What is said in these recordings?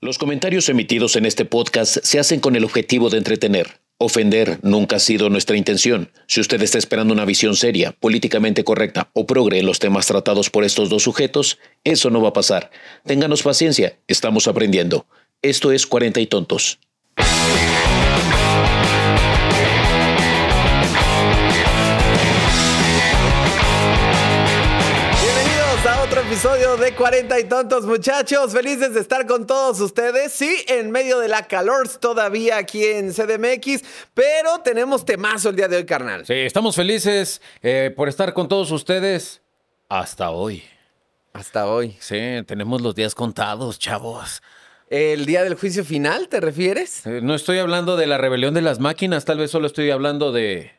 Los comentarios emitidos en este podcast se hacen con el objetivo de entretener. Ofender nunca ha sido nuestra intención. Si usted está esperando una visión seria, políticamente correcta o progre en los temas tratados por estos dos sujetos, eso no va a pasar. Ténganos paciencia, estamos aprendiendo. Esto es 40 y tontos. episodio de 40 y tontos muchachos, felices de estar con todos ustedes, sí, en medio de la calor todavía aquí en CDMX, pero tenemos temazo el día de hoy, carnal. Sí, estamos felices eh, por estar con todos ustedes hasta hoy. Hasta hoy. Sí, tenemos los días contados, chavos. ¿El día del juicio final, te refieres? Eh, no estoy hablando de la rebelión de las máquinas, tal vez solo estoy hablando de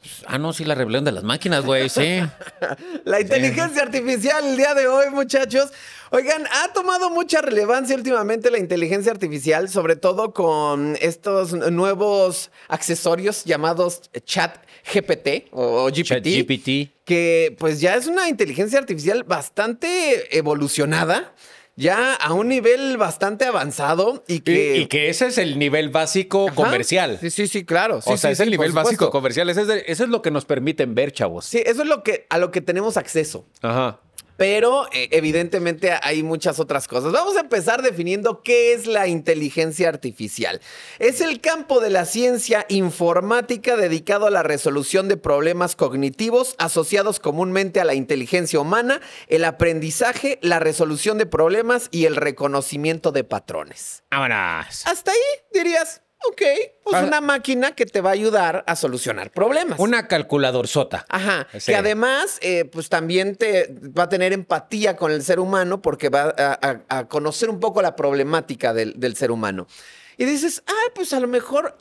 pues, ah, no, sí, la rebelión de las máquinas, güey, sí. la inteligencia artificial el día de hoy, muchachos. Oigan, ha tomado mucha relevancia últimamente la inteligencia artificial, sobre todo con estos nuevos accesorios llamados chat GPT o GPT. Que pues ya es una inteligencia artificial bastante evolucionada ya a un nivel bastante avanzado y que... Y, que ese es el nivel básico comercial. Sí, sí, sí, claro. o sea, es el nivel básico comercial. es eso es lo que nos permiten ver, chavos. Sí, eso es lo que, a lo que tenemos acceso. Ajá pero eh, evidentemente hay muchas otras cosas. Vamos a empezar definiendo qué es la inteligencia artificial. Es el campo de la ciencia informática dedicado a la resolución de problemas cognitivos asociados comúnmente a la inteligencia humana, el aprendizaje, la resolución de problemas y el reconocimiento de patrones. Hasta ahí dirías, Ok, pues ah. una máquina que te va a ayudar a solucionar problemas. Una calculador sota. Ajá. Que además, eh, pues también te va a tener empatía con el ser humano porque va a, conocer un poco la problemática del, del ser humano. Y dices, ah, pues a lo mejor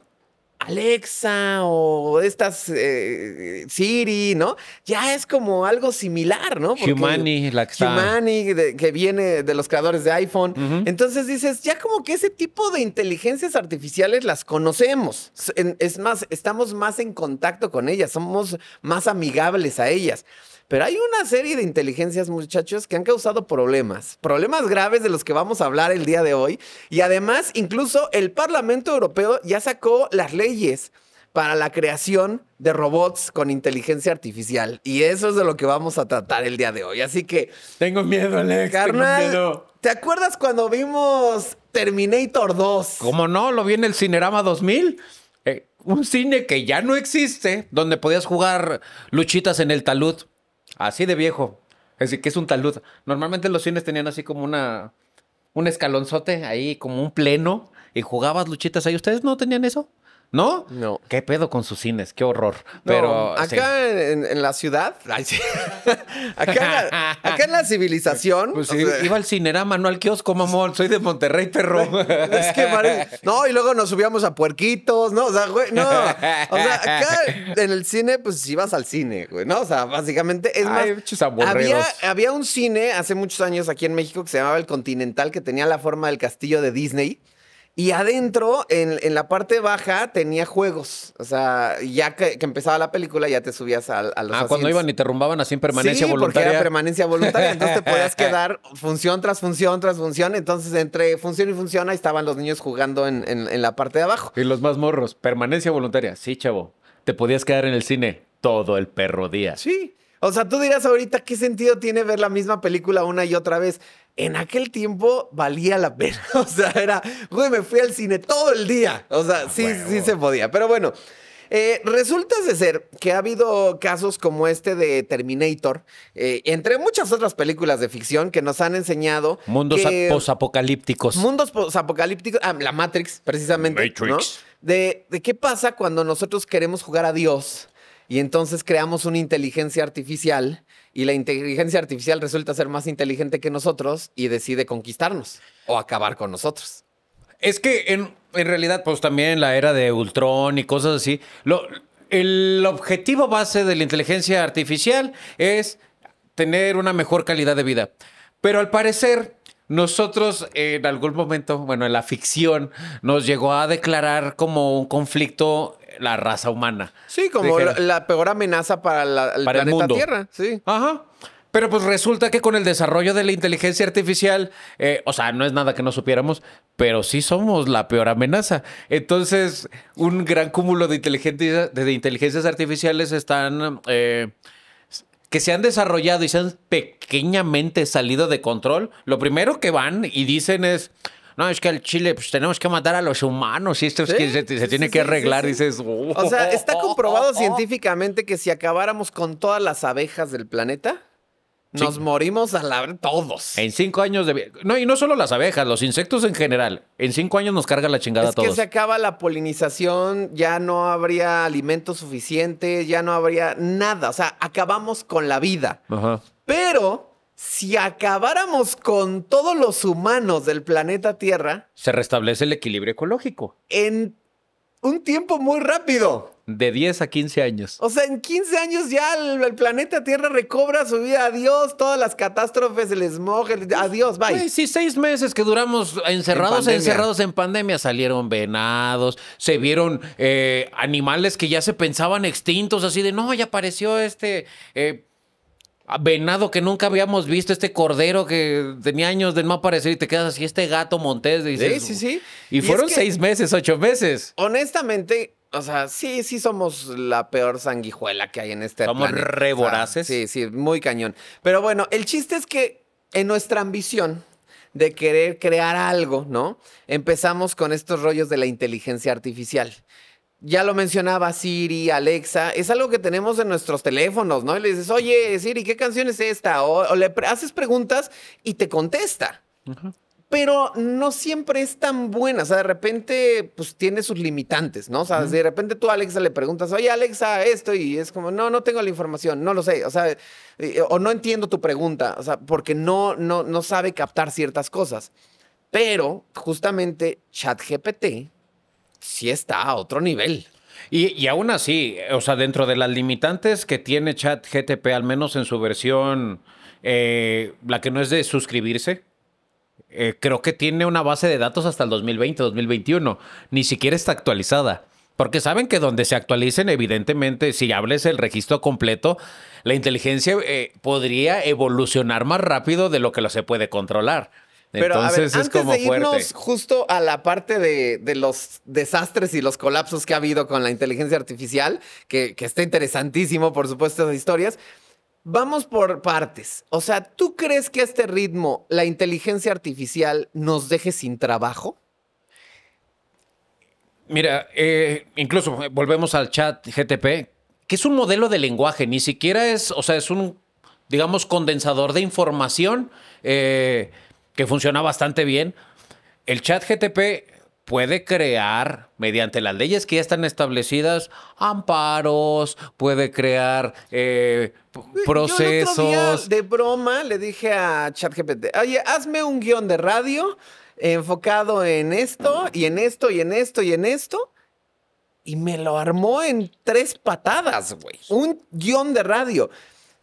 Alexa o estas eh, Siri, ¿no? Ya es como algo similar, ¿no? Humani, la que está. Humani, que viene de los creadores de iPhone. Entonces dices, ya como que ese tipo de inteligencias artificiales las conocemos. Es más, estamos más en contacto con ellas, somos más amigables a ellas. Pero hay una serie de inteligencias, muchachos, que han causado problemas, problemas graves de los que vamos a hablar el día de hoy. Y además, incluso el Parlamento Europeo ya sacó las leyes para la creación de robots con inteligencia artificial. Y eso es de lo que vamos a tratar el día de hoy. Así que... Tengo miedo, Alex. Carnal, ¿te acuerdas cuando vimos Terminator 2? Como no? Lo vi en el Cinerama 2000. Eh, un cine que ya no existe, donde podías jugar luchitas en el talud. Así de viejo. Es decir, que es un talud. Normalmente los cines tenían así como una, un escalonzote ahí, como un pleno, y jugabas luchitas ahí. ¿Ustedes no tenían eso? ¿No? No. ¿Qué pedo con sus cines? Qué horror. Pero. Acá en, la ciudad. acá, en la, civilización. Pues iba al cinerama, no al kiosco, mamón. Soy de Monterrey, perro. es que No, y luego nos subíamos a puerquitos, ¿no? O sea, güey, no. O sea, acá en el cine, pues si ibas al cine, güey, ¿no? O sea, básicamente. Es más. Había, había un cine hace muchos años aquí en México que se llamaba El Continental, que tenía la forma del castillo de Disney. Y adentro, en, la parte baja, tenía juegos. O sea, ya que, empezaba la película, ya te subías a, Ah, cuando iban y te rumbaban así en permanencia sí, voluntaria. porque era permanencia voluntaria. Entonces te podías quedar función tras función tras función. Entonces, entre función y función, ahí estaban los niños jugando en, en la parte de abajo. Y los más morros, permanencia voluntaria. Sí, chavo. Te podías quedar en el cine todo el perro día. Sí. O sea, tú dirás ahorita qué sentido tiene ver la misma película una y otra vez en aquel tiempo valía la pena. O sea, era, güey, me fui al cine todo el día. O sea, ah, sí, sí se podía. Pero bueno, eh, resulta de ser que ha habido casos como este de Terminator, eh, entre muchas otras películas de ficción que nos han enseñado. Mundos posapocalípticos. Mundos posapocalípticos. Ah, la Matrix, precisamente. Matrix. ¿no? De, de qué pasa cuando nosotros queremos jugar a Dios y entonces creamos una inteligencia artificial y la inteligencia artificial resulta ser más inteligente que nosotros y decide conquistarnos o acabar con nosotros. Es que en, realidad, pues también en la era de Ultron y cosas así, lo, el objetivo base de la inteligencia artificial es tener una mejor calidad de vida. Pero al parecer, nosotros en algún momento, bueno, en la ficción, nos llegó a declarar como un conflicto la raza humana. Sí, como la, peor amenaza para, la, el planeta Tierra. Sí. Ajá. Pero pues resulta que con el desarrollo de la inteligencia artificial, eh, o sea, no es nada que no supiéramos, pero sí somos la peor amenaza. Entonces, un gran cúmulo de, de inteligencias artificiales están... Eh, que se han desarrollado y se han pequeñamente salido de control, lo primero que van y dicen es, no, es que al Chile pues tenemos que matar a los humanos y esto se, tiene que arreglar, y dices. o sea, está comprobado científicamente que si acabáramos con todas las abejas del planeta, nos morimos a la todos. En cinco años de No, y no solo las abejas, los insectos en general. En cinco años nos carga la chingada a todos. Es que se acaba la polinización, ya no habría alimento suficiente, ya no habría nada. O sea, acabamos con la vida. Ajá. Pero si acabáramos con todos los humanos del planeta Tierra... Se restablece el equilibrio ecológico. En un tiempo muy rápido. De 10 a 15 años. O sea, en 15 años ya el, planeta Tierra recobra su vida. Adiós, todas las catástrofes, el smog, adiós, bye. sí, seis meses que duramos encerrados, en encerrados en pandemia. Salieron venados, se vieron eh, animales que ya se pensaban extintos, así de, no, ya apareció este eh, venado que nunca habíamos visto, este cordero que tenía años de no aparecer y te quedas así, este gato Montés. sí, sí, sí. Y, fueron seis meses, ocho meses. Honestamente, o sea, sí, sí somos la peor sanguijuela que hay en este Somos re sí, sí, muy cañón. Pero bueno, el chiste es que en nuestra ambición de querer crear algo, ¿no? Empezamos con estos rollos de la inteligencia artificial ya lo mencionaba Siri, Alexa, es algo que tenemos en nuestros teléfonos, ¿no? Y le dices, oye, Siri, ¿qué canción es esta? O, le haces preguntas y te contesta. Pero no siempre es tan buena. O sea, de repente, pues tiene sus limitantes, ¿no? O sea, de repente tú a Alexa le preguntas, oye, Alexa, esto, y es como, no, no tengo la información, no lo sé. O sea, eh, o no entiendo tu pregunta, o sea, porque no, no, no sabe captar ciertas cosas. Pero justamente ChatGPT sí está a otro nivel. Y, aún así, o sea, dentro de las limitantes que tiene Chat GTP, al menos en su versión, eh, la que no es de suscribirse, eh, creo que tiene una base de datos hasta el 2020, 2021. Ni siquiera está actualizada. Porque saben que donde se actualicen, evidentemente, si hables el registro completo, la inteligencia eh, podría evolucionar más rápido de lo que lo se puede controlar. Pero Entonces a ver, es antes como de irnos justo a la parte de, los desastres y los colapsos que ha habido con la inteligencia artificial, que, está interesantísimo, por supuesto, las historias. Vamos por partes. O sea, ¿tú crees que a este ritmo la inteligencia artificial nos deje sin trabajo? Mira, eh, incluso eh, volvemos al chat GTP, que es un modelo de lenguaje, ni siquiera es, o sea, es un, digamos, condensador de información. Eh, que funciona bastante bien. El chat GTP puede crear, mediante las leyes que ya están establecidas, amparos, puede crear eh, procesos. Yo de broma le dije a ChatGPT, oye, hazme un guión de radio enfocado en esto y en esto y en esto y en esto. Y me lo armó en tres patadas, güey. Un guión de radio.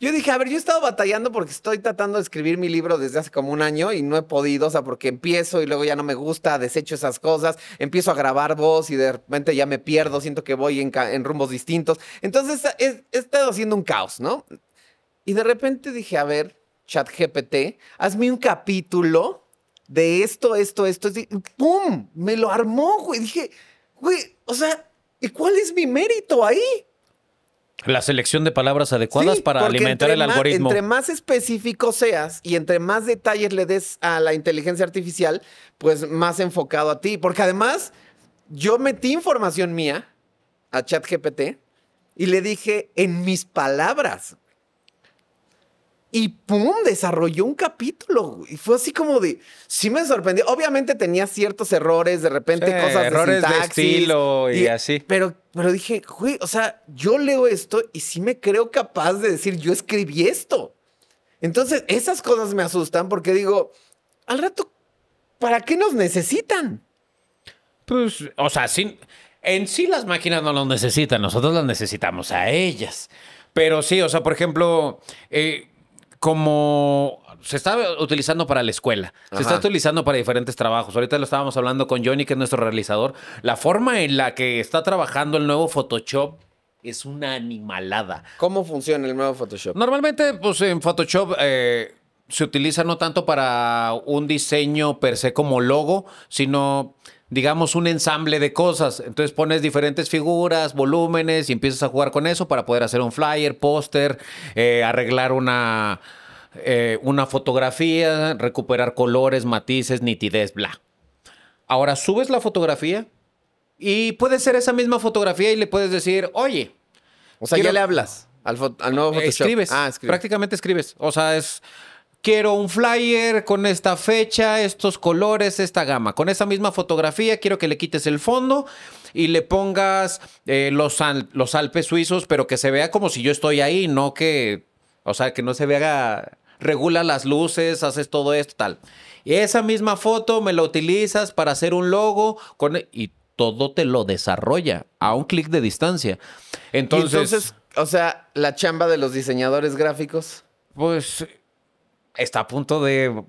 Yo dije, a ver, yo he estado batallando porque estoy tratando de escribir mi libro desde hace como un año y no he podido, o sea, porque empiezo y luego ya no me gusta, desecho esas cosas, empiezo a grabar voz y de repente ya me pierdo, siento que voy en, rumbos distintos. Entonces he estado haciendo un caos, ¿no? Y de repente dije, a ver, chat GPT, hazme un capítulo de esto, esto, esto. Y ¡Pum! Me lo armó, güey. Dije, güey, o sea, ¿y cuál es mi mérito ahí? La selección de palabras adecuadas para alimentar el algoritmo. Entre más específico seas y entre más detalles le des a la inteligencia artificial, pues más enfocado a ti. Porque además, yo metí información mía a ChatGPT y le dije en mis palabras. Y pum, desarrolló un capítulo. Y fue así como de. Sí me sorprendió. Obviamente tenía ciertos errores, de repente cosas errores de, estilo y, así. Pero, pero dije, güey, o sea, yo leo esto y sí me creo capaz de decir, yo escribí esto. Entonces, esas cosas me asustan porque digo, al rato, ¿para qué nos necesitan? Pues, o sea, sin, en sí las máquinas no nos necesitan, nosotros las necesitamos a ellas. Pero sí, o sea, por ejemplo, eh, como se está utilizando para la escuela, se está utilizando para diferentes trabajos. Ahorita lo estábamos hablando con Johnny, que es nuestro realizador. La forma en la que está trabajando el nuevo Photoshop es una animalada. ¿Cómo funciona el nuevo Photoshop? Normalmente, pues en Photoshop... Eh, se utiliza no tanto para un diseño per se como logo, sino digamos, un ensamble de cosas. Entonces pones diferentes figuras, volúmenes y empiezas a jugar con eso para poder hacer un flyer, póster, eh, arreglar una, eh, una fotografía, recuperar colores, matices, nitidez, bla. Ahora subes la fotografía y puede ser esa misma fotografía y le puedes decir, oye. O sea, ya le hablas al, nuevo Photoshop. Ah, escribes. Prácticamente escribes. O sea, es quiero un flyer con esta fecha, estos colores, esta gama. Con esa misma fotografía quiero que le quites el fondo y le pongas eh, los, los Alpes suizos, pero que se vea como si yo estoy ahí, no que, o sea, que no se vea, regula las luces, haces todo esto, tal. Y esa misma foto me la utilizas para hacer un logo con, e, y todo te lo desarrolla a un clic de distancia. Entonces, entonces, o sea, la chamba de los diseñadores gráficos. Pues está a punto de...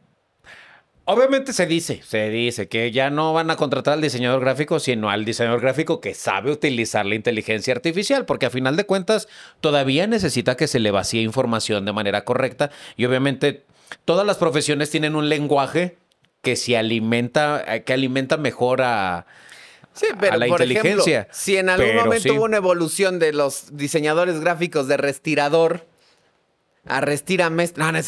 Obviamente se dice, se dice que ya no van a contratar al diseñador gráfico, sino al diseñador gráfico que sabe utilizar la inteligencia artificial, porque a final de cuentas todavía necesita que se le vacíe información de manera correcta y obviamente todas las profesiones tienen un lenguaje que se alimenta, eh, que alimenta mejor a, Sí, la por inteligencia. Ejemplo, si en algún momento hubo una evolución de los diseñadores gráficos de restirador a restira no,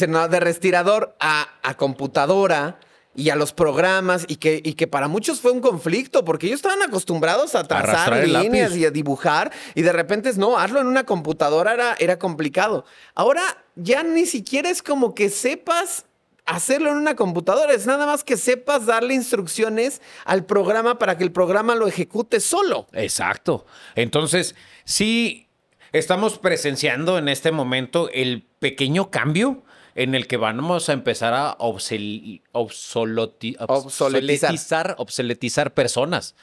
no, de restirador a, computadora y a los programas y que, y que para muchos fue un conflicto porque ellos estaban acostumbrados a trazar líneas y a dibujar y de repente no, hazlo en una computadora era, era complicado. Ahora ya ni siquiera es como que sepas hacerlo en una computadora, es nada más que sepas darle instrucciones al programa para que el programa lo ejecute solo. Exacto. Entonces, sí Estamos presenciando en este momento el pequeño cambio en el que vamos a empezar a obsoletizar. personas.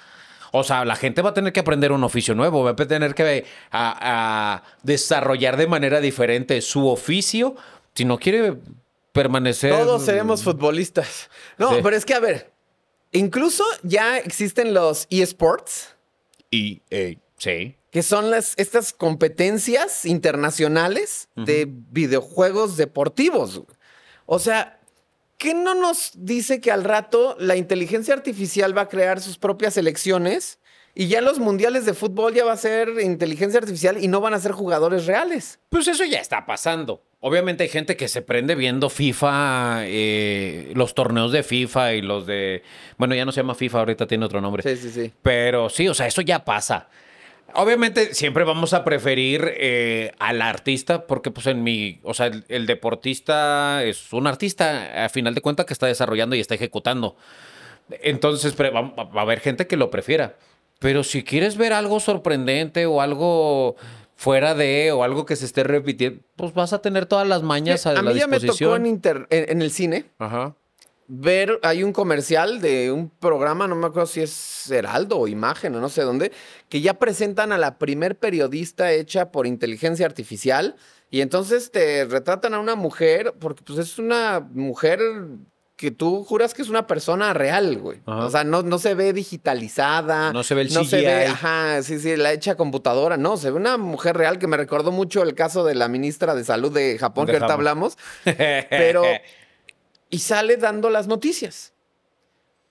O sea, la gente va a tener que aprender un oficio nuevo, va a tener que a desarrollar de manera diferente su oficio si no quiere permanecer. Todos seremos futbolistas. No, pero es que, a ver, incluso ya existen los eSports. eh sí que son las, estas competencias internacionales de videojuegos deportivos. O sea, ¿qué no nos dice que al rato la inteligencia artificial va a crear sus propias elecciones y ya los mundiales de fútbol ya va a ser inteligencia artificial y no van a ser jugadores reales? Pues eso ya está pasando. Obviamente hay gente que se prende viendo FIFA, eh, los torneos de FIFA y los de... Bueno, ya no se llama FIFA, ahorita tiene otro nombre. Sí, sí, sí. Pero sí, o sea, eso ya pasa. Obviamente siempre vamos a preferir eh, al artista porque pues en mi, o sea, el, deportista es un artista a final de cuentas que está desarrollando y está ejecutando. Entonces va, a haber gente que lo prefiera. Pero si quieres ver algo sorprendente o algo fuera de o algo que se esté repitiendo, pues vas a tener todas las mañas a, a la mí ya me tocó en el cine. Ajá ver, hay un comercial de un programa, no me acuerdo si es Heraldo o Imagen o no sé dónde, que ya presentan a la primer periodista hecha por inteligencia artificial y entonces te retratan a una mujer, porque pues es una mujer que tú juras que es una persona real, güey. O sea, no, no se ve digitalizada. No se ve el no ajá, sí, sí, la hecha computadora. No, se ve una mujer real que me recordó mucho el caso de la ministra de Salud de Japón, que ahorita hablamos. Pero y sale dando las noticias.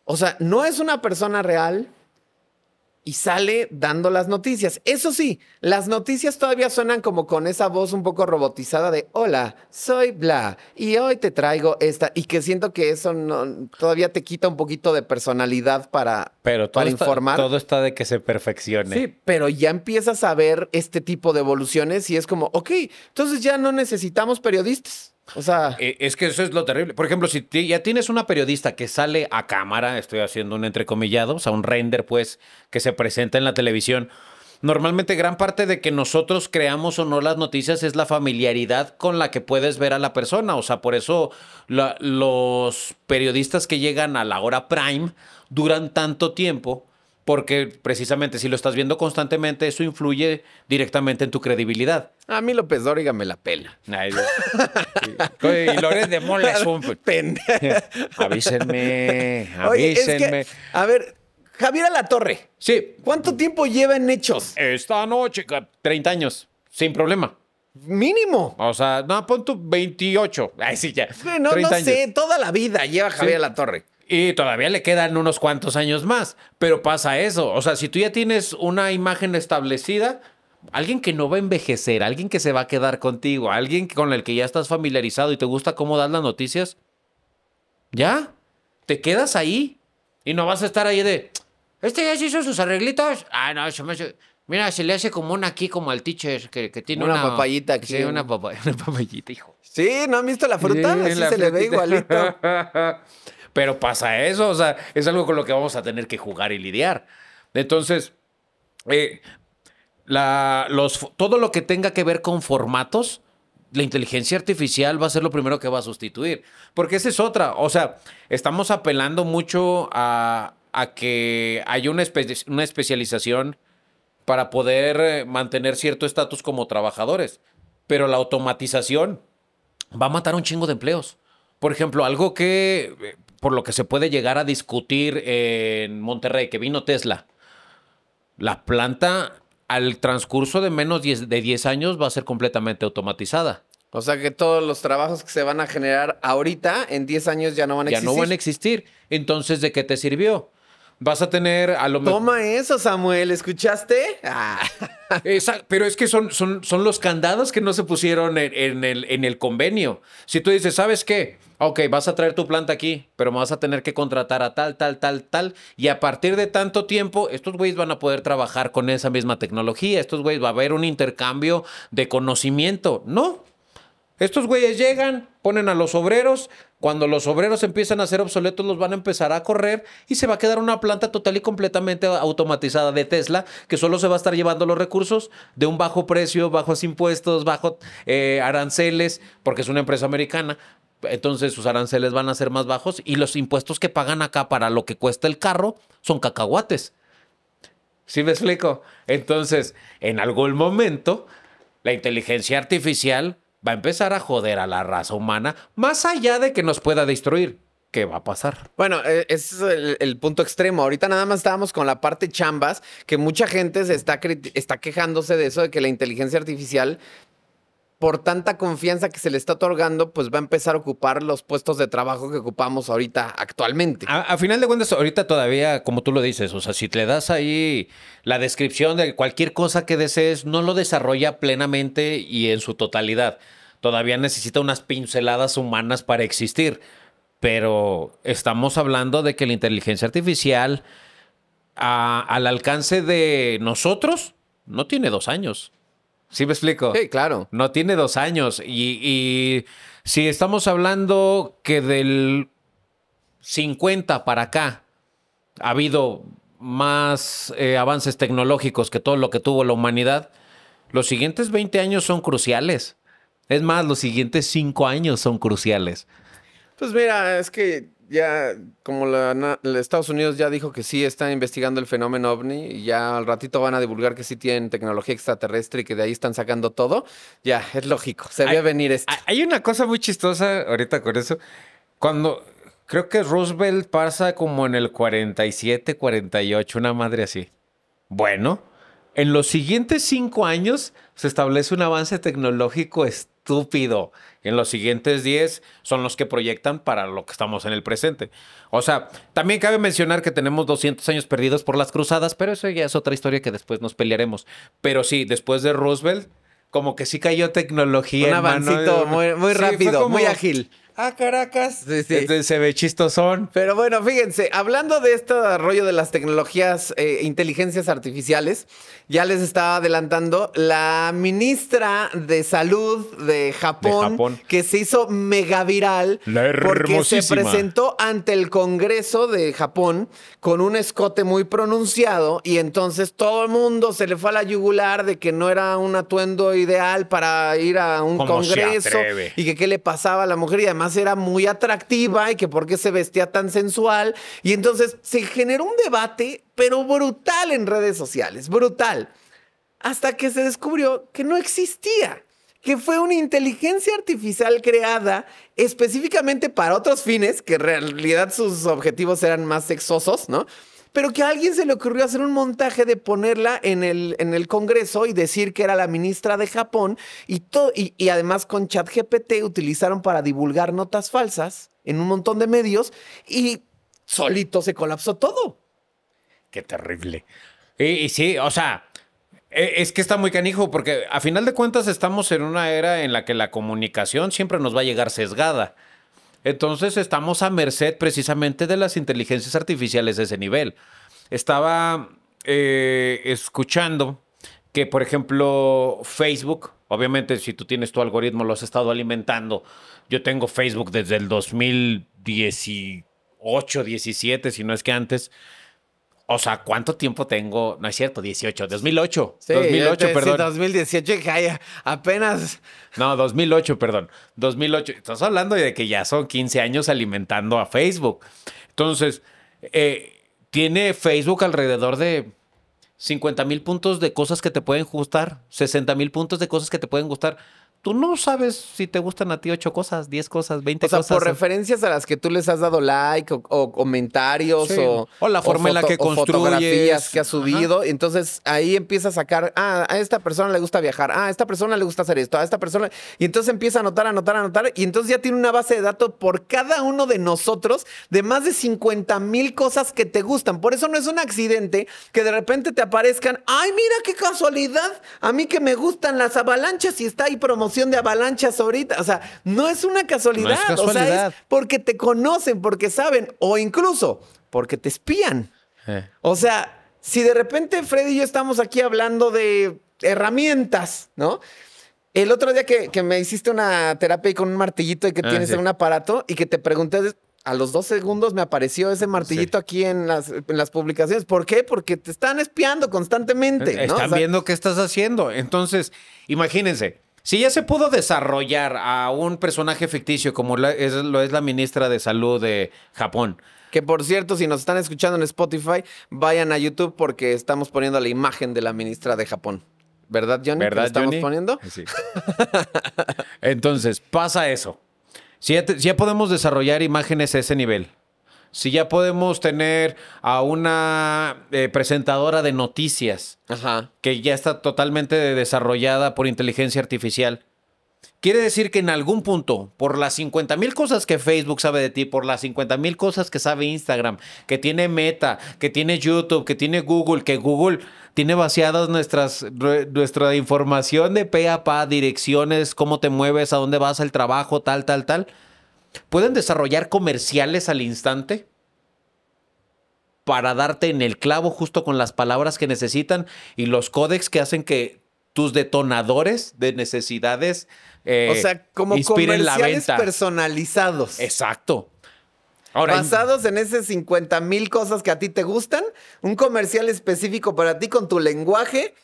O sea, no es una persona real y sale dando las noticias. Eso sí, las noticias todavía suenan como con esa voz un poco robotizada de hola, soy bla y hoy te traigo esta y que siento que eso no, todavía te quita un poquito de personalidad para, pero para informar. Todo está de que se perfeccione. Sí, pero ya empiezas a ver este tipo de evoluciones y es como, ok, entonces ya no necesitamos periodistas. O sea. Eh, es que eso es lo terrible. Por ejemplo, si ya tienes una periodista que sale a cámara, estoy haciendo un entrecomillado, o sea, un render, pues, que se presenta en la televisión. Normalmente gran parte de que nosotros creamos o no las noticias es la familiaridad con la que puedes ver a la persona. O sea, por eso los periodistas que llegan a la hora prime duran tanto tiempo porque precisamente si lo estás viendo constantemente, eso influye directamente en tu credibilidad. A mí López Dóriga me la pela. y Lorenz de Mola es un pendejo. avísenme, avísenme. a ver, Javier Alatorre. Sí. ¿Cuánto tiempo lleva en hechos? Esta noche, 30 años, sin problema. Mínimo. O sea, no, pon tu 28. Ay, sí, ya. No, no sé, toda la vida lleva Javier La Alatorre. Y todavía le quedan unos cuantos años más, pero pasa eso. O sea, si tú ya tienes una imagen establecida, alguien que no va a envejecer, alguien que se va a quedar contigo, alguien con el que ya estás familiarizado y te gusta cómo das las noticias, ya, te quedas ahí y no vas a estar ahí de, este ya se hizo sus arreglitos. Ah, no, se me Mira, se le hace como un aquí, como al teacher, que, tiene una, papayita aquí. Sí, una, papayita, hijo. Sí, ¿no han visto la fruta? Así se le ve igualito. pero pasa eso, o sea, es algo con lo que vamos a tener que jugar y lidiar. Entonces, eh, los, todo lo que tenga que ver con formatos, la inteligencia artificial va a ser lo primero que va a sustituir. Porque esa es otra. O sea, estamos apelando mucho a, que haya una, una, especialización para poder eh, mantener cierto estatus como trabajadores. Pero la automatización va a matar un chingo de empleos. Por ejemplo, algo que eh, por lo que se puede llegar a discutir en Monterrey, que vino Tesla. La planta al transcurso de menos de 10 años va a ser completamente automatizada. O sea que todos los trabajos que se van a generar ahorita, en 10 años ya no van a existir. Ya no van a existir. Entonces, ¿de qué te sirvió? vas a tener a lo mejor... Toma eso, Samuel, ¿escuchaste? Ah. pero es que son, son, son, los candados que no se pusieron en, el, en el convenio. Si tú dices, ¿sabes qué? Ok, vas a traer tu planta aquí, pero vas a tener que contratar a tal, tal, tal, tal. Y a partir de tanto tiempo, estos güeyes van a poder trabajar con esa misma tecnología. Estos güeyes va a haber un intercambio de conocimiento. No, estos güeyes llegan, ponen a los obreros, cuando los obreros empiezan a ser obsoletos los van a empezar a correr y se va a quedar una planta total y completamente automatizada de Tesla que solo se va a estar llevando los recursos de un bajo precio, bajos impuestos, bajos eh, aranceles, porque es una empresa americana. Entonces sus aranceles van a ser más bajos y los impuestos que pagan acá para lo que cuesta el carro son cacahuates. ¿Sí me explico? Entonces, en algún momento, la inteligencia artificial va a empezar a joder a la raza humana, más allá de que nos pueda destruir. ¿Qué va a pasar? Bueno, eh, ese es el, punto extremo. Ahorita nada más estábamos con la parte chambas, que mucha gente se está quejándose de eso, de que la inteligencia artificial por tanta confianza que se le está otorgando, pues va a empezar a ocupar los puestos de trabajo que ocupamos ahorita actualmente. A, final de cuentas, ahorita todavía, como tú lo dices, o sea, si te das ahí la descripción de cualquier cosa que desees, no lo desarrolla plenamente y en su totalidad. Todavía necesita unas pinceladas humanas para existir. Pero estamos hablando de que la inteligencia artificial al alcance de nosotros no tiene dos años. ¿Sí me explico? Sí, claro. No tiene dos años. Y, si estamos hablando que del 50 para acá ha habido más eh, avances tecnológicos que todo lo que tuvo la humanidad, los siguientes 20 años son cruciales. Es más, los siguientes 5 años son cruciales. Pues mira, es que ya, como la, Estados Unidos ya dijo que sí están investigando el fenómeno ovni, y ya al ratito van a divulgar que sí tienen tecnología extraterrestre y que de ahí están sacando todo, ya, es lógico, se ve venir esto. Hay una cosa muy chistosa ahorita con eso. Cuando creo que Roosevelt pasa como en el 47, 48, una madre así. Bueno, en los siguientes cinco años se establece un avance tecnológico estúpido. En los siguientes 10 son los que proyectan para lo que estamos en el presente. O sea, también cabe mencionar que tenemos 200 años perdidos por las cruzadas, pero eso ya es otra historia que después nos pelearemos. Pero sí, después de Roosevelt, como que sí cayó tecnología. Un avancito muy, muy rápido, muy ágil ah, caracas. Sí, sí. Este, se ve chistosón. Pero bueno, fíjense, hablando de este rollo de las tecnologías, e inteligencias artificiales, ya les estaba adelantando la ministra de Salud de Japón, que se hizo mega viral la porque se presentó ante el Congreso de Japón con un escote muy pronunciado y entonces todo el mundo se le fue a la yugular de que no era un atuendo ideal para ir a un congreso y que qué le pasaba a la mujer y además era muy atractiva y que por qué se vestía tan sensual. Y entonces se generó un debate, pero brutal en redes sociales, brutal. Hasta que se descubrió que no existía que fue una inteligencia artificial creada específicamente para otros fines, que en realidad sus objetivos eran más sexosos, ¿no? pero que a alguien se le ocurrió hacer un montaje de ponerla en el, en el Congreso y decir que era la ministra de Japón y, y, además con ChatGPT utilizaron para divulgar notas falsas en un montón de medios y solito se colapsó todo. Qué terrible. Y, y sí, o sea, e, es que está muy canijo porque a final de cuentas estamos en una era en la que la comunicación siempre nos va a llegar sesgada. Entonces estamos a merced precisamente de las inteligencias artificiales de ese nivel. Estaba eh, escuchando que, por ejemplo, Facebook, obviamente si tú tienes tu algoritmo, lo has estado alimentando. Yo tengo Facebook desde el 2018, 17, si no es que antes. O sea, ¿cuánto tiempo tengo? No es cierto, 18, 2008. 2008, perdón. 2018, apenas. No, 2008, perdón. 2008. Estás hablando de que ya son 15 años alimentando a Facebook. Entonces, eh, tiene Facebook alrededor de 50 mil puntos de cosas que te pueden gustar, 60 mil puntos de cosas que te pueden gustar tú no sabes si te gustan a ti ocho cosas, diez cosas, veinte cosas. O sea, por referencias a las que tú les has dado like o, comentarios o, o... la forma en la que construyes. fotografías que has subido. Entonces ahí empieza a sacar, ah, a esta persona le gusta viajar, ah, a esta persona le gusta hacer esto, a esta persona... Y entonces empieza a anotar, anotar, anotar. Y entonces ya tiene una base de datos por cada uno de nosotros de más de 50 mil cosas que te gustan. Por eso no es un accidente que de repente te aparezcan, ay, mira qué casualidad, a mí que me gustan las avalanchas y está ahí promocionando de avalanchas ahorita. O sea, no es una casualidad. O sea, es porque te conocen, porque saben, o incluso porque te espían. Eh. O sea, si de repente Freddy y yo estamos aquí hablando de herramientas, ¿no? El otro día que, me hiciste una terapia y con un martillito y que ah, tienes un aparato y que te pregunté, a los dos segundos me apareció ese martillito aquí en las, publicaciones. ¿Por qué? Porque te están espiando constantemente. Están viendo qué estás haciendo. Entonces, imagínense, si ya se pudo desarrollar a un personaje ficticio como lo es la ministra de Salud de Japón. Que por cierto, si nos están escuchando en Spotify, vayan a YouTube porque estamos poniendo la imagen de la ministra de Japón. ¿Verdad, Johnny? ¿Verdad, estamos poniendo? Sí. Entonces, pasa eso. si ya podemos desarrollar imágenes a ese nivel. Si ya podemos tener a una eh, presentadora de noticias que ya está totalmente desarrollada por inteligencia artificial, quiere decir que en algún punto, por las 50 mil cosas que Facebook sabe de ti, por las 50 mil cosas que sabe Instagram, que tiene Meta, que tiene YouTube, que tiene Google, que Google tiene vaciadas nuestras, nuestra información de pe a pa, direcciones, cómo te mueves, a dónde vas, el trabajo, tal, tal, tal ¿Pueden desarrollar comerciales al instante? Para darte en el clavo justo con las palabras que necesitan y los códex que hacen que tus detonadores de necesidades eh, o sea, como comerciales personalizados. Exacto. Basados en esas 50 mil cosas que a ti te gustan, un comercial específico para ti con tu lenguaje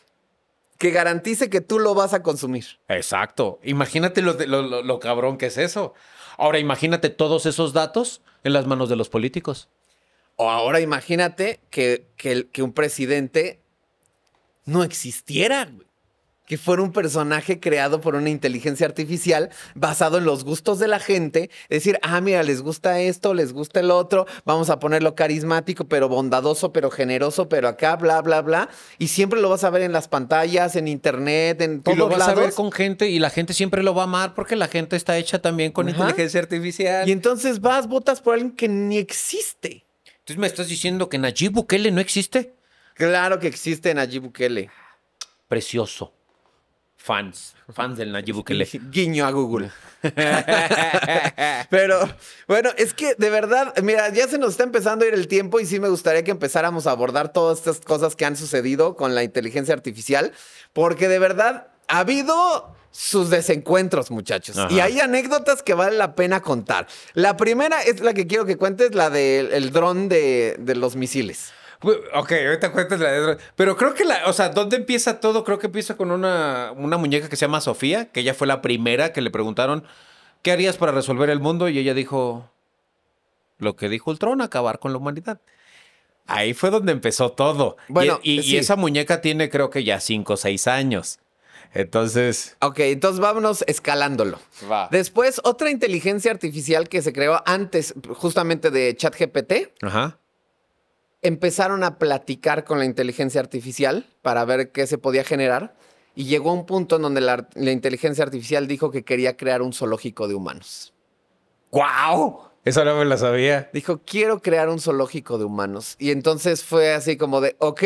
que garantice que tú lo vas a consumir. Exacto. Imagínate lo, lo cabrón que es eso. Ahora imagínate todos esos datos en las manos de los políticos. O ahora imagínate que, un presidente no existiera que fuera un personaje creado por una inteligencia artificial basado en los gustos de la gente. Es Decir, ah, mira, les gusta esto, les gusta el otro, vamos a ponerlo carismático, pero bondadoso, pero generoso, pero acá, bla, bla, bla. Y siempre lo vas a ver en las pantallas, en internet, en todos y lo vas a ver con gente y la gente siempre lo va a amar porque la gente está hecha también con inteligencia artificial. Y entonces vas, votas por alguien que ni existe. Entonces me estás diciendo que Nayib Bukele no existe. Claro que existe Nayib Bukele. Precioso fans, fans del Nayib Bukele. Guiño a Google. Pero bueno, es que de verdad, mira, ya se nos está empezando a ir el tiempo y sí me gustaría que empezáramos a abordar todas estas cosas que han sucedido con la inteligencia artificial, porque de verdad ha habido sus desencuentros, muchachos. Y hay anécdotas que vale la pena contar. La primera es la que quiero que cuentes, la del dron de, de los misiles. Ok, ahorita cuéntanos la Pero creo que la, o sea, ¿dónde empieza todo? Creo que empieza con una, una muñeca que se llama Sofía, que ella fue la primera que le preguntaron, ¿qué harías para resolver el mundo? Y ella dijo, lo que dijo Ultron, acabar con la humanidad. Ahí fue donde empezó todo. Bueno, e, y, esa muñeca tiene creo que ya cinco o seis años. Entonces. Ok, entonces vámonos escalándolo. Va. Después, otra inteligencia artificial que se creó antes justamente de ChatGPT. Ajá empezaron a platicar con la inteligencia artificial para ver qué se podía generar y llegó un punto en donde la, inteligencia artificial dijo que quería crear un zoológico de humanos. ¡Guau! Eso no me la sabía. Dijo, quiero crear un zoológico de humanos. Y entonces fue así como de, ok,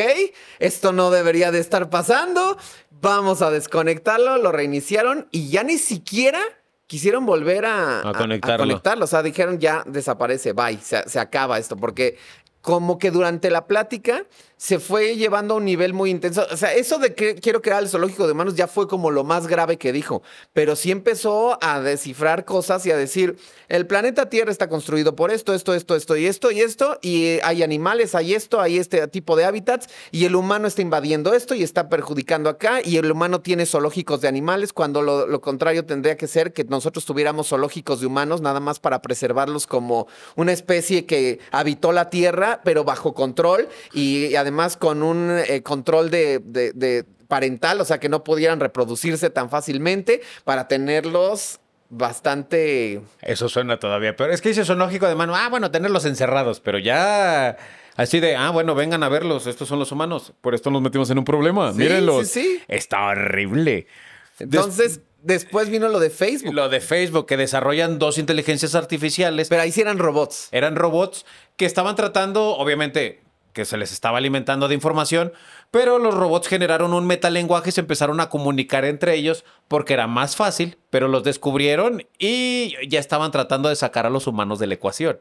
esto no debería de estar pasando, vamos a desconectarlo, lo reiniciaron y ya ni siquiera quisieron volver a, conectarlo. O sea, dijeron, ya desaparece, bye, se acaba esto, porque como que durante la plática se fue llevando a un nivel muy intenso. O sea, eso de que quiero crear el zoológico de humanos ya fue como lo más grave que dijo, pero sí empezó a descifrar cosas y a decir, el planeta Tierra está construido por esto, esto, esto, esto y esto y esto, y hay animales, hay esto, hay este tipo de hábitats, y el humano está invadiendo esto y está perjudicando acá, y el humano tiene zoológicos de animales, cuando lo, lo contrario tendría que ser que nosotros tuviéramos zoológicos de humanos nada más para preservarlos como una especie que habitó la Tierra, pero bajo control y además además con un eh, control de, parental, o sea, que no pudieran reproducirse tan fácilmente para tenerlos bastante. Eso suena todavía pero Es que dice lógico de mano, ah, bueno, tenerlos encerrados, pero ya. Así de, ah, bueno, vengan a verlos, estos son los humanos, por esto nos metimos en un problema, mírenlos. Sí, sí. Está horrible. Entonces, después vino lo de Facebook. Lo de Facebook, que desarrollan dos inteligencias artificiales. Pero ahí sí eran robots. Eran robots que estaban tratando, obviamente, que se les estaba alimentando de información, pero los robots generaron un metalenguaje y se empezaron a comunicar entre ellos porque era más fácil, pero los descubrieron y ya estaban tratando de sacar a los humanos de la ecuación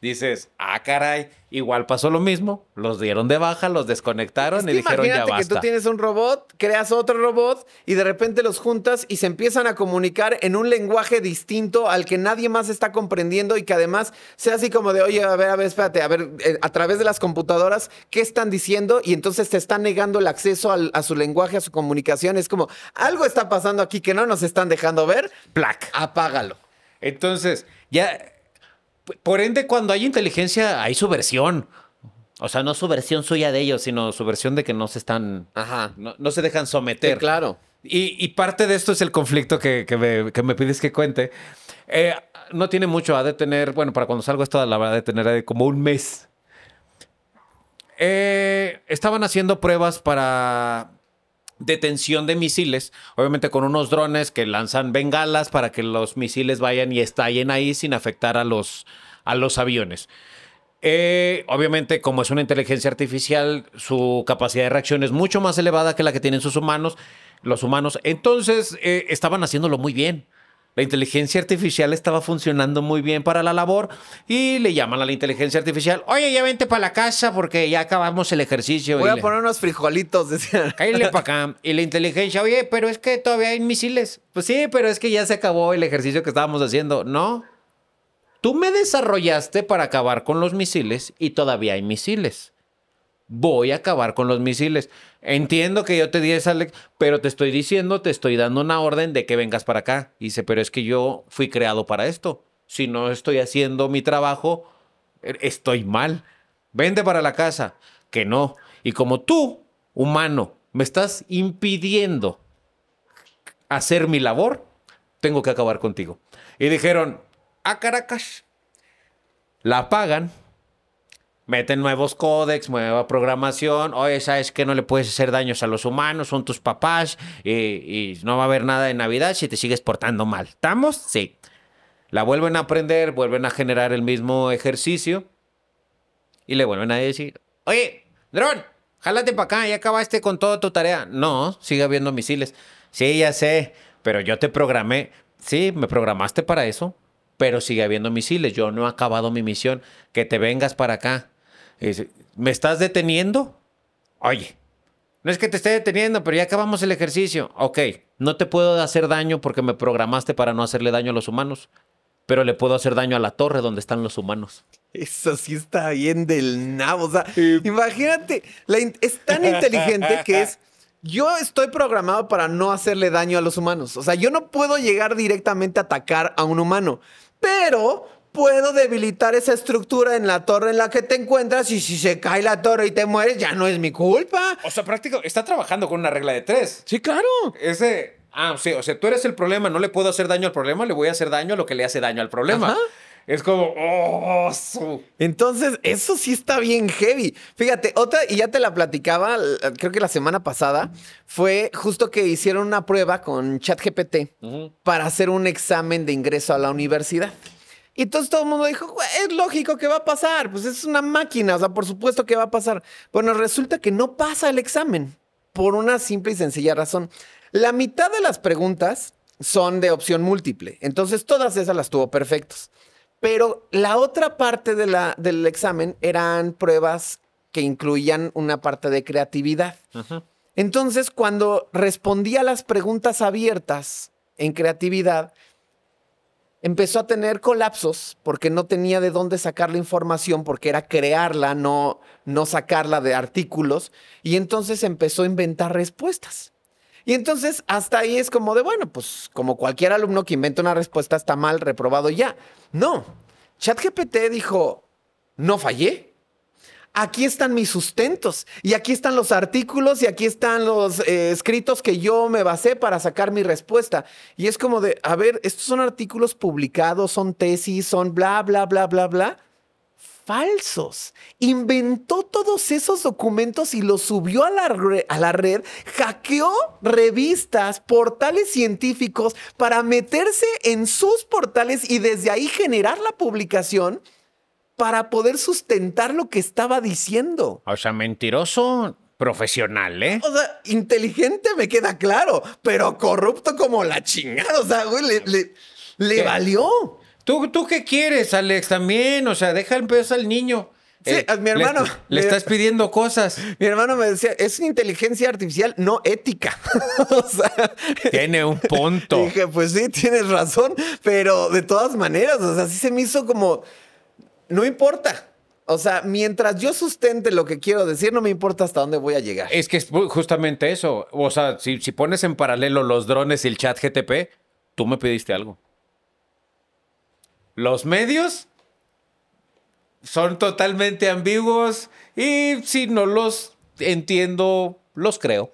dices, ah, caray, igual pasó lo mismo. Los dieron de baja, los desconectaron y dijeron ya basta. que tú tienes un robot, creas otro robot y de repente los juntas y se empiezan a comunicar en un lenguaje distinto al que nadie más está comprendiendo y que además sea así como de, oye, a ver, a ver, espérate, a ver, eh, a través de las computadoras, ¿qué están diciendo? Y entonces te están negando el acceso a su lenguaje, a su comunicación. Es como, algo está pasando aquí que no nos están dejando ver. Plac. Apágalo. Entonces, ya por ende, cuando hay inteligencia, hay subversión. O sea, no su versión suya de ellos, sino su versión de que no se están. Ajá. No, se dejan someter. claro. Y, parte de esto es el conflicto que, me, pides que cuente. Eh, no tiene mucho, ha de tener, bueno, para cuando salgo esto, la verdad, de como un mes. Eh, estaban haciendo pruebas para detención de misiles, obviamente con unos drones que lanzan bengalas para que los misiles vayan y estallen ahí sin afectar a los, a los aviones. Eh, obviamente, como es una inteligencia artificial, su capacidad de reacción es mucho más elevada que la que tienen sus humanos, los humanos. Entonces, eh, estaban haciéndolo muy bien. La inteligencia artificial estaba funcionando muy bien para la labor y le llaman a la inteligencia artificial, oye, ya vente para la casa porque ya acabamos el ejercicio. Voy a poner unos frijolitos, decían. para acá. Y la inteligencia, oye, pero es que todavía hay misiles. Pues sí, pero es que ya se acabó el ejercicio que estábamos haciendo. No, tú me desarrollaste para acabar con los misiles y todavía hay misiles voy a acabar con los misiles. Entiendo que yo te di esa lección, pero te estoy diciendo, te estoy dando una orden de que vengas para acá. dice, pero es que yo fui creado para esto. Si no estoy haciendo mi trabajo, er, estoy mal. Vente para la casa. Que no. Y como tú, humano, me estás impidiendo hacer mi labor, tengo que acabar contigo. Y dijeron, a ah, Caracas, la pagan meten nuevos códex, nueva programación, oye, sabes que no le puedes hacer daños a los humanos, son tus papás y, y no va a haber nada de Navidad si te sigues portando mal. ¿Estamos? Sí. La vuelven a aprender, vuelven a generar el mismo ejercicio y le vuelven a decir, oye, dron, jálate para acá, ya acabaste con toda tu tarea. No, sigue habiendo misiles. Sí, ya sé, pero yo te programé. Sí, me programaste para eso, pero sigue habiendo misiles. Yo no he acabado mi misión. Que te vengas para acá. ¿me estás deteniendo? Oye, no es que te esté deteniendo, pero ya acabamos el ejercicio. Ok, no te puedo hacer daño porque me programaste para no hacerle daño a los humanos, pero le puedo hacer daño a la torre donde están los humanos. Eso sí está bien del nabo. O sea, imagínate, es tan inteligente que es. Yo estoy programado para no hacerle daño a los humanos. O sea, yo no puedo llegar directamente a atacar a un humano. Pero puedo debilitar esa estructura en la torre en la que te encuentras y si se cae la torre y te mueres, ya no es mi culpa. O sea, práctico, está trabajando con una regla de tres. Sí, claro. Ese, ah, sí, o sea, tú eres el problema, no le puedo hacer daño al problema, le voy a hacer daño a lo que le hace daño al problema. Es como, oh, Entonces, eso sí está bien heavy. Fíjate, otra, y ya te la platicaba, creo que la semana pasada, fue justo que hicieron una prueba con ChatGPT para hacer un examen de ingreso a la universidad. Y entonces todo el mundo dijo, es lógico que va a pasar, pues es una máquina, o sea, por supuesto que va a pasar. Bueno, resulta que no pasa el examen por una simple y sencilla razón. La mitad de las preguntas son de opción múltiple, entonces todas esas las tuvo perfectas. Pero la otra parte del examen eran pruebas que incluían una parte de creatividad. Entonces, cuando respondía a las preguntas abiertas en creatividad, empezó a tener colapsos porque no tenía de dónde sacar la información, porque era crearla, no, sacarla de artículos, y entonces empezó a inventar respuestas. Y entonces hasta ahí es como de, bueno, pues como cualquier alumno que inventa una respuesta está mal, reprobado ya. No, ChatGPT dijo, no fallé, aquí están mis sustentos y aquí están los artículos y aquí están los eh, escritos que yo me basé para sacar mi respuesta. Y es como de, a ver, estos son artículos publicados, son tesis, son bla, bla, bla, bla, bla. Falsos. Inventó todos esos documentos y los subió a la, a la red, hackeó revistas, portales científicos para meterse en sus portales y desde ahí generar la publicación para poder sustentar lo que estaba diciendo. O sea, mentiroso profesional, ¿eh? O sea, inteligente me queda claro, pero corrupto como la chingada. O sea, güey, le, valió. ¿Tú, ¿Tú qué quieres, Alex? También, o sea, deja el peso al niño. Sí, eh, a mi hermano. Le, le, estás pidiendo cosas. Mi hermano me decía, es inteligencia artificial no ética. o sea, tiene un punto. Dije, pues sí, tienes razón, pero de todas maneras, o sea, sí se me hizo como no importa. O sea, mientras yo sustente lo que quiero decir, no me importa hasta dónde voy a llegar. Es que es justamente eso. O sea, si, pones en paralelo los drones y el chat GTP, tú me pediste algo. Los medios son totalmente ambiguos y si no los entiendo, los creo.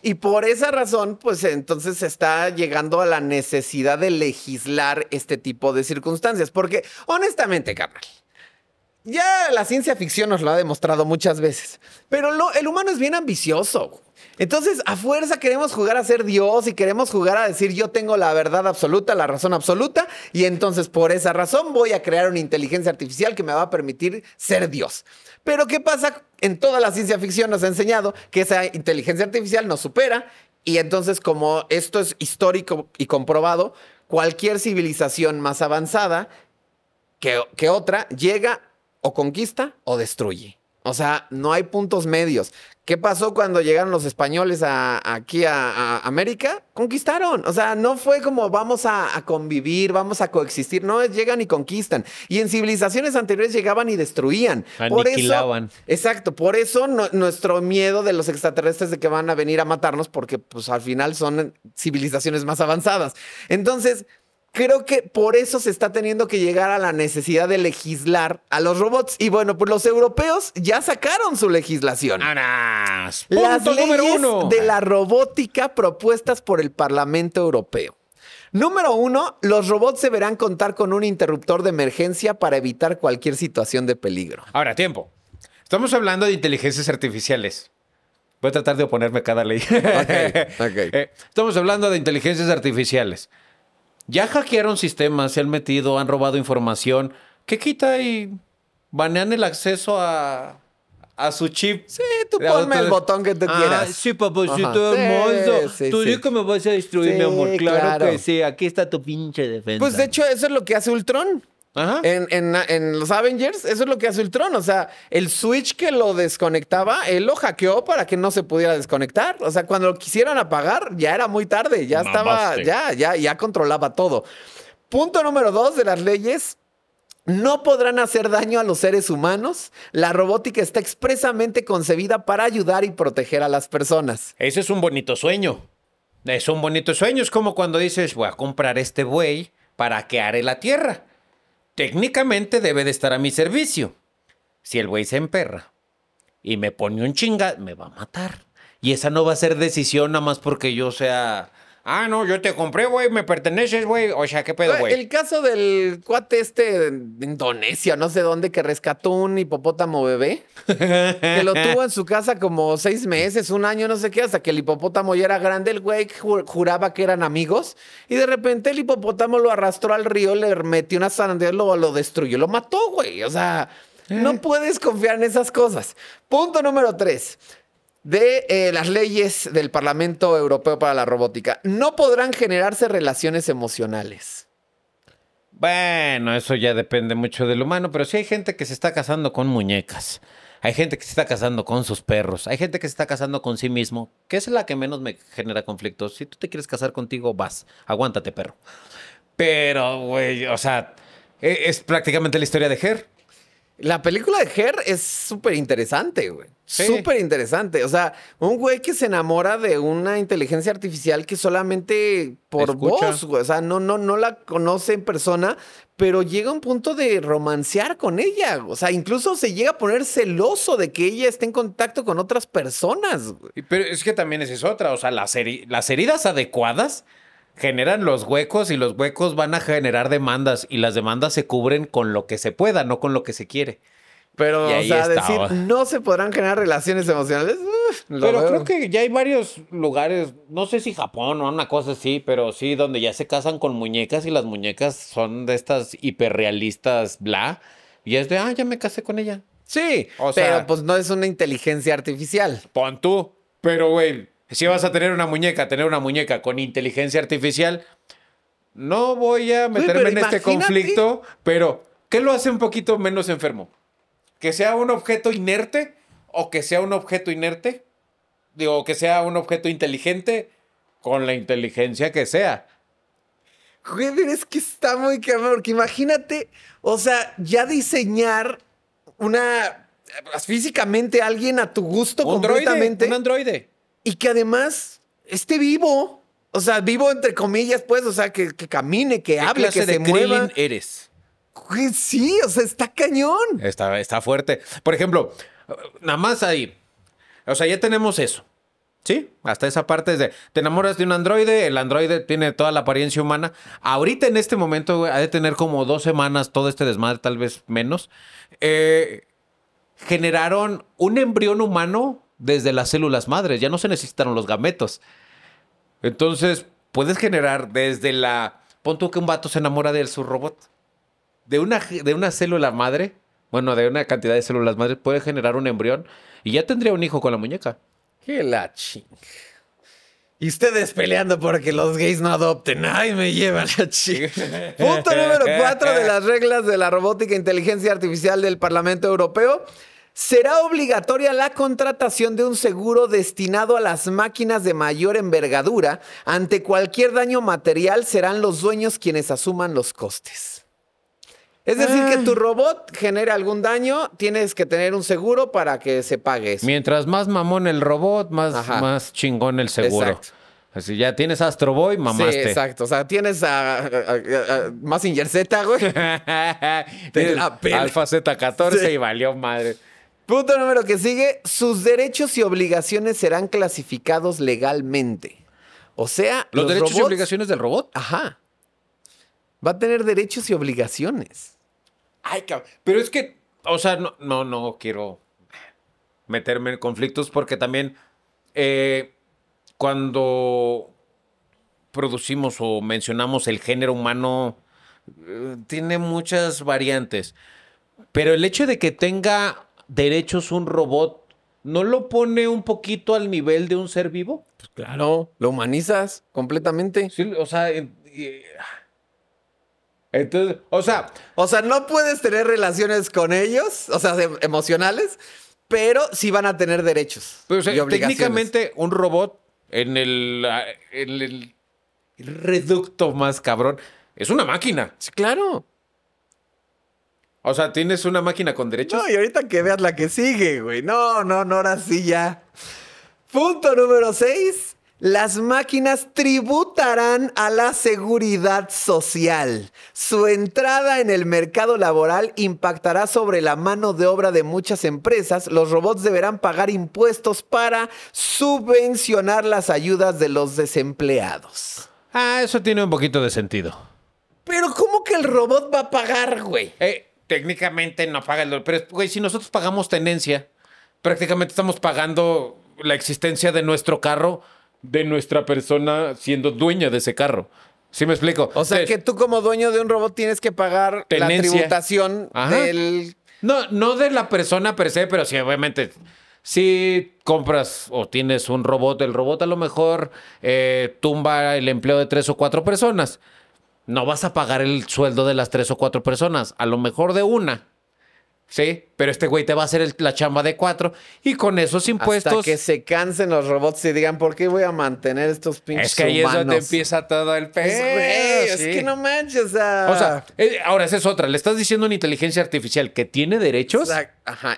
Y por esa razón, pues entonces se está llegando a la necesidad de legislar este tipo de circunstancias. Porque honestamente, carnal, ya la ciencia ficción nos lo ha demostrado muchas veces, pero el humano es bien ambicioso. Entonces, a fuerza queremos jugar a ser Dios y queremos jugar a decir yo tengo la verdad absoluta, la razón absoluta, y entonces por esa razón voy a crear una inteligencia artificial que me va a permitir ser Dios. Pero ¿qué pasa? En toda la ciencia ficción nos ha enseñado que esa inteligencia artificial nos supera y entonces como esto es histórico y comprobado, cualquier civilización más avanzada que, que otra llega o conquista o destruye. O sea, no hay puntos medios. ¿Qué pasó cuando llegaron los españoles a, aquí a, América? Conquistaron. O sea, no fue como vamos a, convivir, vamos a coexistir. No, llegan y conquistan. Y en civilizaciones anteriores llegaban y destruían. Aniquilaban. exacto. Por eso nuestro miedo de los extraterrestres de que van a venir a matarnos, porque pues al final son civilizaciones más avanzadas. Entonces creo que por eso se está teniendo que llegar a la necesidad de legislar a los robots. Y bueno, pues los europeos ya sacaron su legislación. ¡Aras! Las leyes de la robótica propuestas por el Parlamento Europeo. Número uno, los robots deberán contar con un interruptor de emergencia para evitar cualquier situación de peligro. Ahora, tiempo. Estamos hablando de inteligencias artificiales. Voy a tratar de oponerme a cada ley. Eh, estamos hablando de inteligencias artificiales. Ya hackearon sistemas, se han metido, han robado información. ¿Qué quita y banean el acceso a, a su chip? Sí, tú ponme el botón que te ah, quieras. Ah, sí, papacito sí, hermoso. Sí, tú dices que me vas a destruir, mi amor. Claro, claro, que sí. Aquí está tu pinche defensa. Pues de hecho, eso es lo que hace Ultron. En, los Avengers, eso es lo que hace el trono O sea, el switch que lo desconectaba, él lo hackeó para que no se pudiera desconectar. O sea, cuando lo quisieran apagar, ya era muy tarde, ya estaba, ya, ya, ya controlaba todo. Punto número dos de las leyes. No podrán hacer daño a los seres humanos. La robótica está expresamente concebida para ayudar y proteger a las personas. Ese es un bonito sueño. Es un bonito sueño. Es como cuando dices, voy a comprar este buey para que are la tierra técnicamente debe de estar a mi servicio. Si el güey se emperra y me pone un chinga, me va a matar. Y esa no va a ser decisión nada más porque yo sea Ah, no, yo te compré, güey, me perteneces, güey. O sea, ¿qué pedo, güey? El caso del cuate este de Indonesia, no sé dónde, que rescató un hipopótamo bebé, que lo tuvo en su casa como seis meses, un año, no sé qué, hasta que el hipopótamo ya era grande, el güey juraba que eran amigos, y de repente el hipopótamo lo arrastró al río, le metió una sandía, lo, lo destruyó, lo mató, güey. O sea, eh. no puedes confiar en esas cosas. Punto número tres de eh, las leyes del Parlamento Europeo para la Robótica. No podrán generarse relaciones emocionales. Bueno, eso ya depende mucho del humano, pero sí hay gente que se está casando con muñecas. Hay gente que se está casando con sus perros. Hay gente que se está casando con sí mismo, que es la que menos me genera conflictos. Si tú te quieres casar contigo, vas. Aguántate, perro. Pero, güey, o sea, e-, es, prácticamente la historia de Her. La película de Her es súper interesante, güey súper interesante. O sea, un güey que se enamora de una inteligencia artificial que solamente por voz, O sea, no, no, no la conoce en persona, pero llega a un punto de romancear con ella. O sea, incluso se llega a poner celoso de que ella esté en contacto con otras personas. Pero es que también es otra. O sea, las heridas adecuadas generan los huecos y los huecos van a generar demandas y las demandas se cubren con lo que se pueda, no con lo que se quiere. Pero, o sea, decir, no se podrán generar relaciones emocionales. Uh, pero creo que ya hay varios lugares, no sé si Japón o una cosa así, pero sí, donde ya se casan con muñecas y las muñecas son de estas hiperrealistas, bla. Y es de, ah, ya me casé con ella. Sí, o sea, pero pues no es una inteligencia artificial. Pon tú. Pero, güey, si vas a tener una muñeca, tener una muñeca con inteligencia artificial, no voy a meterme en este conflicto, pero ¿qué lo hace un poquito menos enfermo? que sea un objeto inerte o que sea un objeto inerte, digo, que sea un objeto inteligente con la inteligencia que sea. Joder, es que está muy caro. porque imagínate, o sea, ya diseñar una eh, físicamente alguien a tu gusto completamente. un androide. Y que además esté vivo. O sea, vivo entre comillas, pues, o sea, que, que camine, que hable, que se mueva. eres? Sí, o sea, está cañón. Está, está fuerte. Por ejemplo, nada más ahí. O sea, ya tenemos eso. Sí, hasta esa parte de, te enamoras de un androide, el androide tiene toda la apariencia humana. Ahorita en este momento, ha de tener como dos semanas todo este desmadre, tal vez menos. Eh, generaron un embrión humano desde las células madres, ya no se necesitaron los gametos. Entonces, puedes generar desde la... Pon tú que un vato se enamora de su robot de una, de una célula madre, bueno, de una cantidad de células madre, puede generar un embrión y ya tendría un hijo con la muñeca. ¡Qué la ching! Y ustedes peleando porque los gays no adopten. ¡Ay, me llevan la ching Punto número cuatro de las reglas de la robótica e inteligencia artificial del Parlamento Europeo. Será obligatoria la contratación de un seguro destinado a las máquinas de mayor envergadura. Ante cualquier daño material serán los dueños quienes asuman los costes. Es decir, que ah. tu robot genera algún daño, tienes que tener un seguro para que se pague eso. Mientras más mamón el robot, más, más chingón el seguro. Así ya tienes Astro Boy, mamaste. Sí, exacto. O sea, tienes a, más a, Z, güey. Alfa Z14 y valió madre. Punto número que sigue. Sus derechos y obligaciones serán clasificados legalmente. O sea, los, derechos y obligaciones del robot. Ajá. Va a tener derechos y obligaciones. Ay, cabrón. Pero es que, o sea, no, no, no quiero meterme en conflictos porque también eh, cuando producimos o mencionamos el género humano, eh, tiene muchas variantes. Pero el hecho de que tenga derechos un robot, ¿no lo pone un poquito al nivel de un ser vivo? Pues claro, lo humanizas completamente. Sí, o sea... Entonces, o sea. O sea, no puedes tener relaciones con ellos, o sea, emocionales, pero sí van a tener derechos. técnicamente, un robot en el, ah, el reducto más cabrón es una máquina. Sí, claro. O sea, tienes una máquina con derechos. No, y ahorita que veas la que sigue, güey. No, no, no, ahora sí ya. Punto número 6. Las máquinas tributarán a la seguridad social. Su entrada en el mercado laboral impactará sobre la mano de obra de muchas empresas. Los robots deberán pagar impuestos para subvencionar las ayudas de los desempleados. Ah, eso tiene un poquito de sentido. Pero ¿cómo que el robot va a pagar, güey? Eh, técnicamente no paga el Pero, güey, si nosotros pagamos tenencia, prácticamente estamos pagando la existencia de nuestro carro de nuestra persona siendo dueña de ese carro. ¿Sí me explico? O sea, que tú como dueño de un robot tienes que pagar la tributación del... No, no de la persona per se, pero sí, obviamente, si compras o tienes un robot, el robot a lo mejor eh, tumba el empleo de tres o cuatro personas. No vas a pagar el sueldo de las tres o cuatro personas, a lo mejor de una Sí, pero este güey te va a hacer la chamba de cuatro y con esos impuestos. Hasta que se cansen los robots y digan, ¿por qué voy a mantener estos pinches? Es que ahí es donde empieza todo el peso Es, que no manches. O sea, eh, ahora esa es otra. Le estás diciendo una inteligencia artificial que tiene derechos.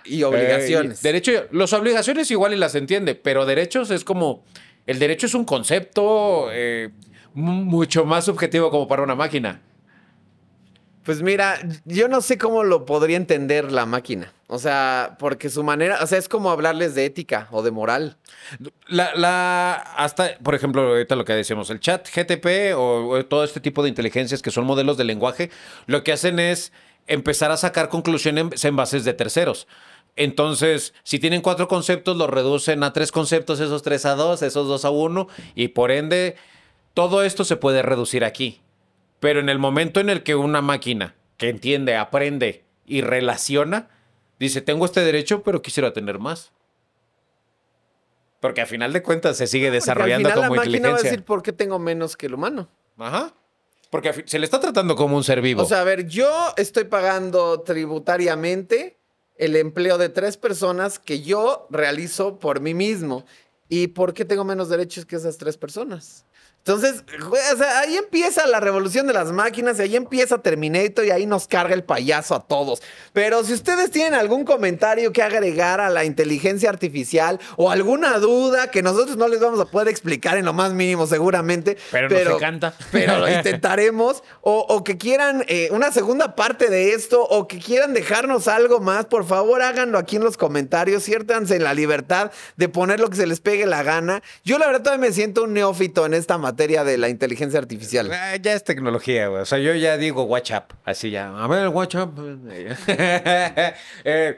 y obligaciones. Eh, derecho, las obligaciones igual y las entiende, pero derechos es como. El derecho es un concepto eh, mucho más subjetivo como para una máquina. Pues mira, yo no sé cómo lo podría entender la máquina. O sea, porque su manera, o sea, es como hablarles de ética o de moral. La, la hasta, por ejemplo, ahorita lo que decíamos, el chat GTP o, o todo este tipo de inteligencias que son modelos de lenguaje, lo que hacen es empezar a sacar conclusiones en bases de terceros. Entonces, si tienen cuatro conceptos, los reducen a tres conceptos, esos tres a dos, esos dos a uno, y por ende, todo esto se puede reducir aquí. Pero en el momento en el que una máquina que entiende, aprende y relaciona, dice, tengo este derecho, pero quisiera tener más. Porque a final de cuentas se sigue ah, desarrollando como inteligente. Máquina va decir, ¿por qué tengo menos que el humano? Ajá. Porque se le está tratando como un ser vivo. O sea, a ver, yo estoy pagando tributariamente el empleo de tres personas que yo realizo por mí mismo. ¿Y por qué tengo menos derechos que esas tres personas? Entonces, ahí empieza la revolución de las máquinas y ahí empieza Terminator y ahí nos carga el payaso a todos. Pero si ustedes tienen algún comentario que agregar a la inteligencia artificial o alguna duda que nosotros no les vamos a poder explicar en lo más mínimo seguramente, pero, nos encanta. Pero lo intentaremos. O, que quieran eh, una segunda parte de esto o que quieran dejarnos algo más, por favor háganlo aquí en los comentarios. siértanse en la libertad de poner lo que se les pegue la gana. Yo la verdad todavía me siento un neófito en esta materia materia de la inteligencia artificial? Ah, ya es tecnología, O sea, yo ya digo WhatsApp, así ya. A ver, WhatsApp. Eh, eh,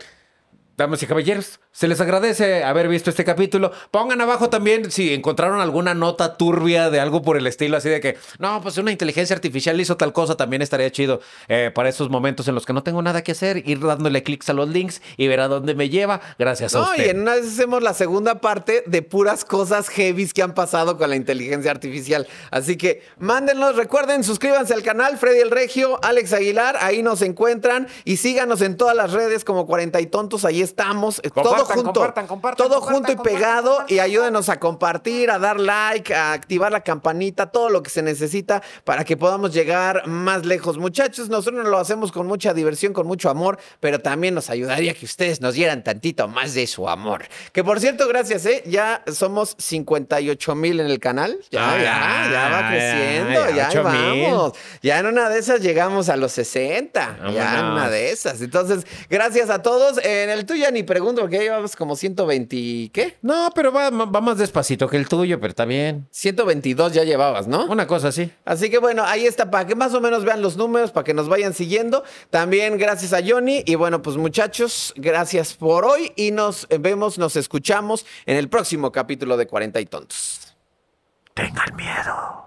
damas y caballeros, se les agradece haber visto este capítulo. Pongan abajo también si encontraron alguna nota turbia de algo por el estilo, así de que, no, pues una inteligencia artificial hizo tal cosa, también estaría chido eh, para esos momentos en los que no tengo nada que hacer, ir dándole clics a los links y ver a dónde me lleva. Gracias a usted. No, y en una hacemos la segunda parte de puras cosas heavies que han pasado con la inteligencia artificial. Así que mándenlos, recuerden, suscríbanse al canal Freddy el Regio, Alex Aguilar, ahí nos encuentran y síganos en todas las redes como 40 y Tontos, ahí estamos. Todo junto. todo junto y pegado. y ayúdenos a compartir, a dar like, a activar la campanita, todo lo que se necesita para que podamos llegar más lejos. Muchachos, nosotros lo hacemos con mucha diversión, con mucho amor, pero también nos ayudaría que ustedes nos dieran tantito más de su amor. Que por cierto, gracias, ¿eh? Ya somos 58 mil en el canal. Ya, ya, va creciendo, ya, vamos. Ya en una de esas llegamos a los 60. Ya en una de esas. Entonces, gracias a todos. En el tuyo ni pregunto porque Llevabas como 120, ¿qué? No, pero va, más despacito que el tuyo, pero está bien. 122 ya llevabas, ¿no? Una cosa sí. Así que bueno, ahí está, para que más o menos vean los números, para que nos vayan siguiendo. También gracias a Johnny. Y bueno, pues muchachos, gracias por hoy y nos vemos, nos escuchamos en el próximo capítulo de 40 y Tontos. Tengan miedo.